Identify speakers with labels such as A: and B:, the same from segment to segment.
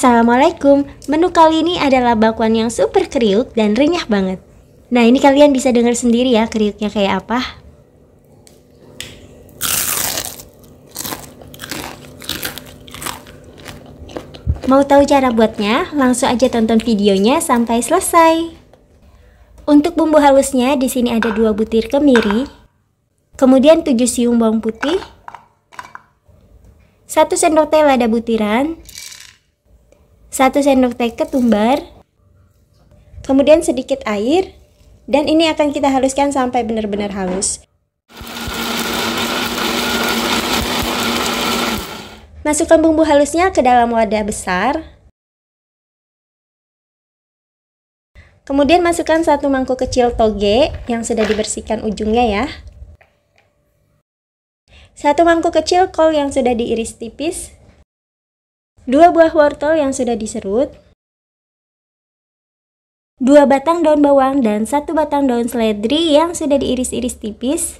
A: Assalamualaikum, menu kali ini adalah bakwan yang super kriuk dan renyah banget. Nah ini kalian bisa dengar sendiri ya kriuknya kayak apa. Mau tahu cara buatnya? Langsung aja tonton videonya sampai selesai. Untuk bumbu halusnya di sini ada 2 butir kemiri, kemudian 7 siung bawang putih, 1 sendok teh lada butiran, 1 sendok teh ketumbar, kemudian sedikit air, dan ini akan kita haluskan sampai benar-benar halus. Masukkan bumbu halusnya ke dalam wadah besar.
B: Kemudian masukkan satu mangkuk
A: kecil toge yang sudah dibersihkan ujungnya ya. Satu mangkuk kecil kol yang sudah diiris tipis. 2 buah wortel
B: yang sudah diserut, 2 batang daun bawang dan
A: 1 batang daun seledri yang sudah diiris-iris tipis,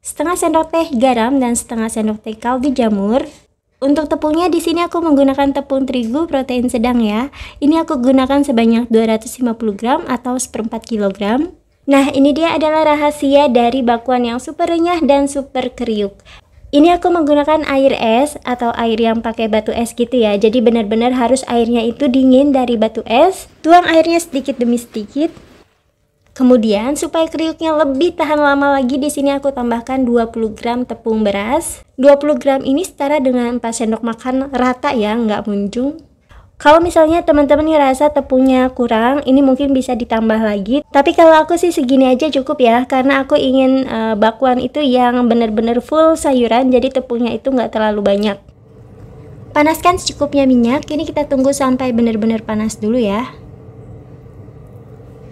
A: setengah sendok teh garam dan setengah sendok teh kaldu jamur. Untuk tepungnya di sini aku menggunakan tepung terigu protein sedang ya. Ini aku gunakan sebanyak 250 gram atau seperempat kilogram. Nah, ini dia adalah rahasia dari bakwan yang super renyah dan super kriuk. Ini aku menggunakan air es atau air yang pakai batu es gitu ya. Jadi benar-benar harus airnya itu dingin dari batu es. Tuang airnya sedikit demi sedikit. Kemudian supaya kriuknya lebih tahan lama lagi di sini aku tambahkan 20 gram tepung beras. 20 gram ini setara dengan 4 sendok makan rata ya, nggak munjung. Kalau misalnya teman-teman ngerasa tepungnya kurang, ini mungkin bisa ditambah lagi. Tapi kalau aku sih segini aja cukup ya, karena aku ingin uh, bakwan itu yang bener-bener full sayuran, jadi tepungnya itu nggak terlalu banyak. Panaskan secukupnya minyak, ini kita tunggu sampai benar-benar panas dulu ya.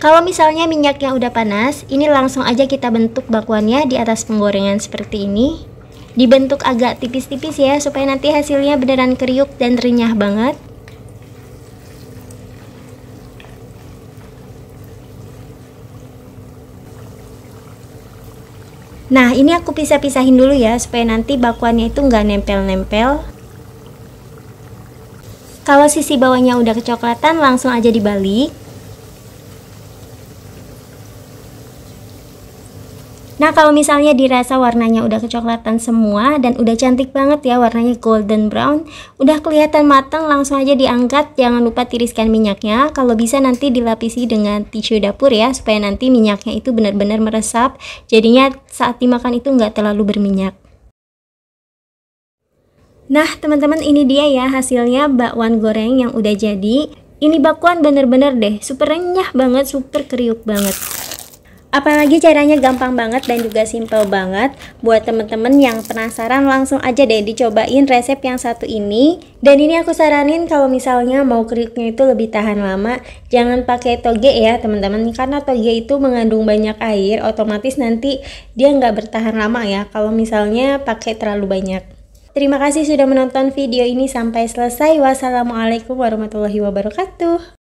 A: Kalau misalnya minyaknya udah panas, ini langsung aja kita bentuk bakwannya di atas penggorengan seperti ini. Dibentuk agak tipis-tipis ya, supaya nanti hasilnya beneran kriuk dan renyah banget. Nah ini aku pisah-pisahin dulu ya supaya nanti bakwannya itu nggak nempel-nempel. Kalau sisi bawahnya udah kecoklatan langsung aja dibalik. Nah kalau misalnya dirasa warnanya udah kecoklatan semua dan udah cantik banget ya warnanya golden brown, udah kelihatan mateng langsung aja diangkat. Jangan lupa tiriskan minyaknya. Kalau bisa nanti dilapisi dengan tisu dapur ya supaya nanti minyaknya itu benar-benar meresap. Jadinya saat dimakan itu nggak terlalu berminyak. Nah teman-teman ini dia ya hasilnya bakwan goreng yang udah jadi Ini bakwan bener-bener deh super renyah banget, super kriuk banget Apalagi caranya gampang banget dan juga simple banget Buat temen-temen yang penasaran langsung aja deh dicobain resep yang satu ini Dan ini aku saranin kalau misalnya mau keripiknya itu lebih tahan lama Jangan pakai toge ya teman-teman Karena toge itu mengandung banyak air Otomatis nanti dia nggak bertahan lama ya Kalau misalnya pakai terlalu banyak Terima kasih sudah menonton video ini sampai selesai Wassalamualaikum
B: warahmatullahi wabarakatuh